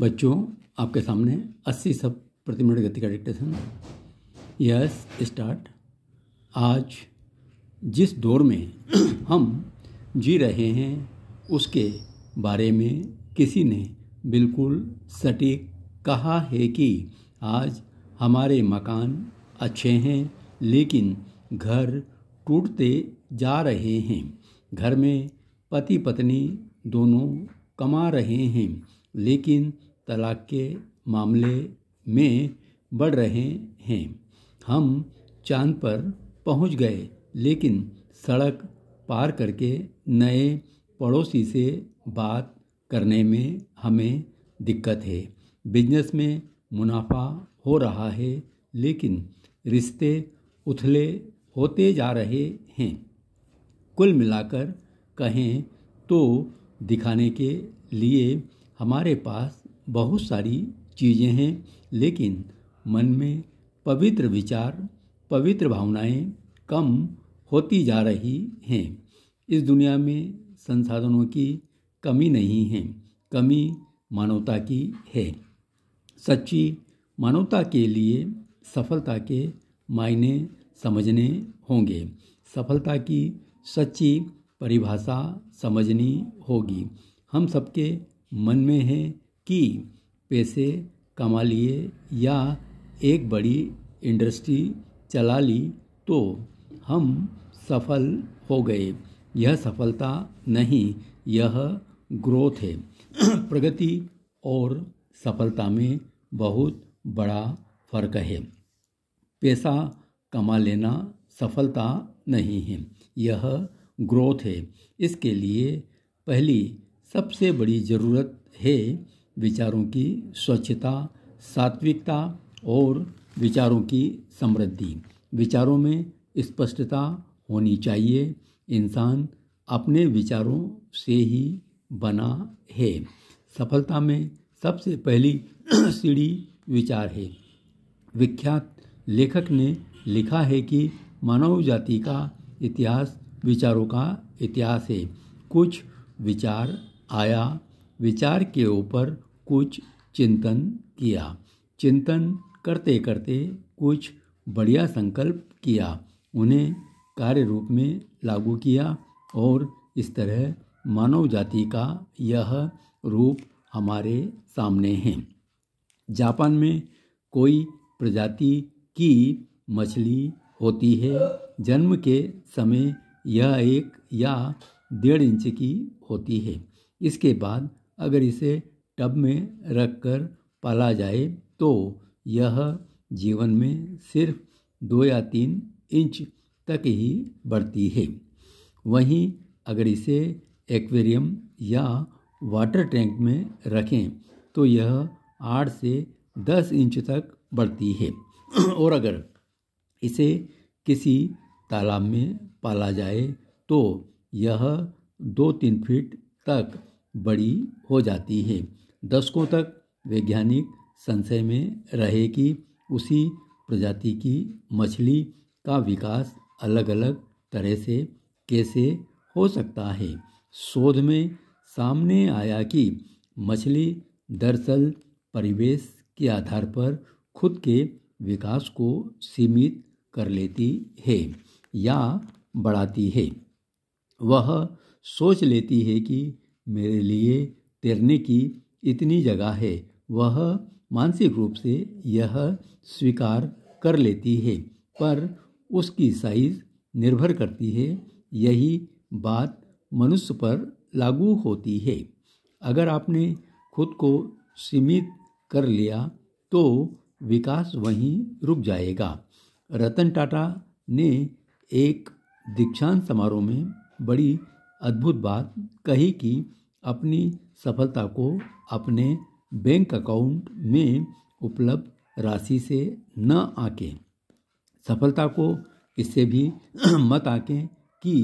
बच्चों आपके सामने 80 सब प्रति मिनट गति का डिक्टेशन यस स्टार्ट आज जिस दौर में हम जी रहे हैं उसके बारे में किसी ने बिल्कुल सटीक कहा है कि आज हमारे मकान अच्छे हैं लेकिन घर टूटते जा रहे हैं घर में पति पत्नी दोनों कमा रहे हैं लेकिन तलाक के मामले में बढ़ रहे हैं हम चांद पर पहुंच गए लेकिन सड़क पार करके नए पड़ोसी से बात करने में हमें दिक्कत है बिजनेस में मुनाफा हो रहा है लेकिन रिश्ते उथले होते जा रहे हैं कुल मिलाकर कहें तो दिखाने के लिए हमारे पास बहुत सारी चीज़ें हैं लेकिन मन में पवित्र विचार पवित्र भावनाएं कम होती जा रही हैं इस दुनिया में संसाधनों की कमी नहीं है कमी मानवता की है सच्ची मानवता के लिए सफलता के मायने समझने होंगे सफलता की सच्ची परिभाषा समझनी होगी हम सबके मन में है कि पैसे कमा लिए या एक बड़ी इंडस्ट्री चला ली तो हम सफल हो गए यह सफलता नहीं यह ग्रोथ है प्रगति और सफलता में बहुत बड़ा फर्क है पैसा कमा लेना सफलता नहीं है यह ग्रोथ है इसके लिए पहली सबसे बड़ी ज़रूरत है विचारों की स्वच्छता सात्विकता और विचारों की समृद्धि विचारों में स्पष्टता होनी चाहिए इंसान अपने विचारों से ही बना है सफलता में सबसे पहली सीढ़ी विचार है विख्यात लेखक ने लिखा है कि मानव जाति का इतिहास विचारों का इतिहास है कुछ विचार आया विचार के ऊपर कुछ चिंतन किया चिंतन करते करते कुछ बढ़िया संकल्प किया उन्हें कार्य रूप में लागू किया और इस तरह मानव जाति का यह रूप हमारे सामने है जापान में कोई प्रजाति की मछली होती है जन्म के समय यह एक या डेढ़ इंच की होती है इसके बाद अगर इसे टब में रखकर पाला जाए तो यह जीवन में सिर्फ दो या तीन इंच तक ही बढ़ती है वहीं अगर इसे एक्वेरियम या वाटर टैंक में रखें तो यह आठ से दस इंच तक बढ़ती है और अगर इसे किसी तालाब में पाला जाए तो यह दो तीन फीट तक बड़ी हो जाती है दशकों तक वैज्ञानिक संशय में रहे कि उसी प्रजाति की मछली का विकास अलग अलग तरह से कैसे हो सकता है शोध में सामने आया कि मछली दरअसल परिवेश के आधार पर खुद के विकास को सीमित कर लेती है या बढ़ाती है वह सोच लेती है कि मेरे लिए तैरने की इतनी जगह है वह मानसिक रूप से यह स्वीकार कर लेती है पर उसकी साइज निर्भर करती है यही बात मनुष्य पर लागू होती है अगर आपने खुद को सीमित कर लिया तो विकास वहीं रुक जाएगा रतन टाटा ने एक दीक्षांत समारोह में बड़ी अद्भुत बात कही कि अपनी सफलता को अपने बैंक अकाउंट में उपलब्ध राशि से न आके सफलता को इससे भी मत आके कि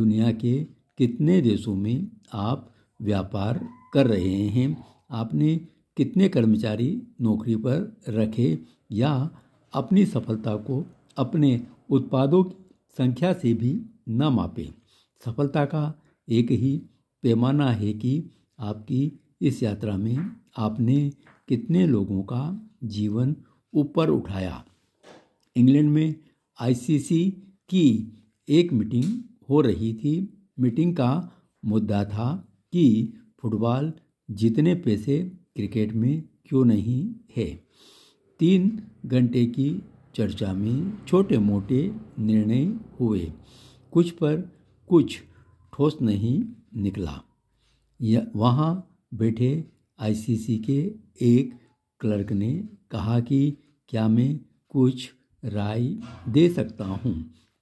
दुनिया के कितने देशों में आप व्यापार कर रहे हैं आपने कितने कर्मचारी नौकरी पर रखे या अपनी सफलता को अपने उत्पादों की संख्या से भी न मापें सफलता का एक ही पैमाना है कि आपकी इस यात्रा में आपने कितने लोगों का जीवन ऊपर उठाया इंग्लैंड में आईसीसी की एक मीटिंग हो रही थी मीटिंग का मुद्दा था कि फुटबॉल जितने पैसे क्रिकेट में क्यों नहीं है तीन घंटे की चर्चा में छोटे मोटे निर्णय हुए कुछ पर कुछ ठोस नहीं निकला वहाँ बैठे आईसीसी के एक क्लर्क ने कहा कि क्या मैं कुछ राय दे सकता हूँ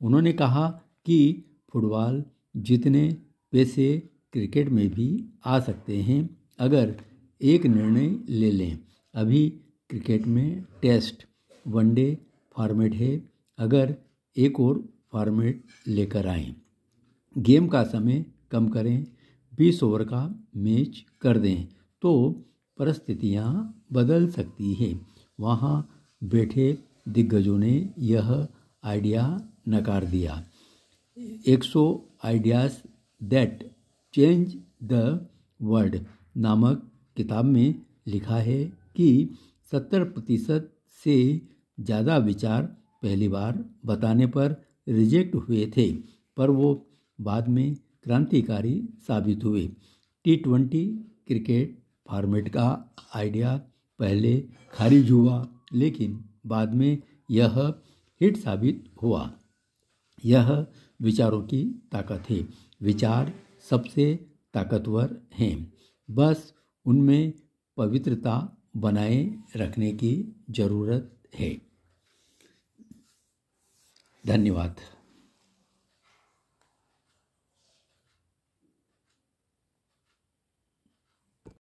उन्होंने कहा कि फुटबॉल जितने पैसे क्रिकेट में भी आ सकते हैं अगर एक निर्णय ले लें अभी क्रिकेट में टेस्ट वनडे फॉर्मेट है अगर एक और फॉर्मेट लेकर आए गेम का समय कम करें 20 ओवर का मैच कर दें तो परिस्थितियाँ बदल सकती है वहाँ बैठे दिग्गजों ने यह आइडिया नकार दिया 100 ideas that change the world नामक किताब में लिखा है कि 70 प्रतिशत से ज़्यादा विचार पहली बार बताने पर रिजेक्ट हुए थे पर वो बाद में क्रांतिकारी साबित हुए टी ट्वेंटी क्रिकेट फॉर्मेट का आइडिया पहले खारिज हुआ लेकिन बाद में यह हिट साबित हुआ यह विचारों की ताकत है विचार सबसे ताकतवर हैं बस उनमें पवित्रता बनाए रखने की ज़रूरत है धन्यवाद